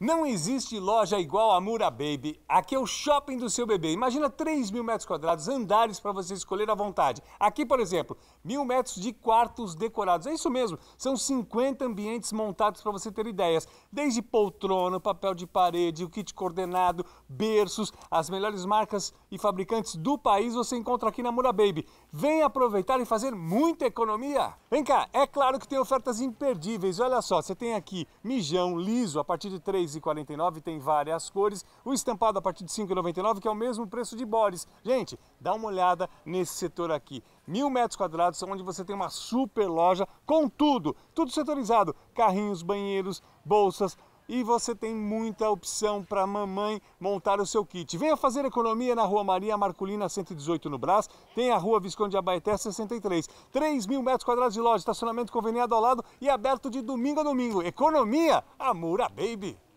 Não existe loja igual a Mura Baby. Aqui é o shopping do seu bebê. Imagina 3 mil metros quadrados, andares para você escolher à vontade. Aqui, por exemplo, mil metros de quartos decorados. É isso mesmo, são 50 ambientes montados para você ter ideias. Desde poltrona, papel de parede, o kit coordenado, berços, as melhores marcas e fabricantes do país você encontra aqui na Mura Baby. Vem aproveitar e fazer muita economia. Vem cá, é claro que tem ofertas imperdíveis. Olha só, você tem aqui mijão liso a partir de 3 3,49 tem várias cores. O estampado a partir de 5,99, que é o mesmo preço de Boris. Gente, dá uma olhada nesse setor aqui. Mil metros quadrados, onde você tem uma super loja com tudo. Tudo setorizado. Carrinhos, banheiros, bolsas, e você tem muita opção para mamãe montar o seu kit. Venha fazer economia na Rua Maria Marculina 118 no Brás, tem a Rua Visconde de Abaeté 63. 3 mil metros quadrados de loja, estacionamento conveniado ao lado e aberto de domingo a domingo. Economia, Amura Baby!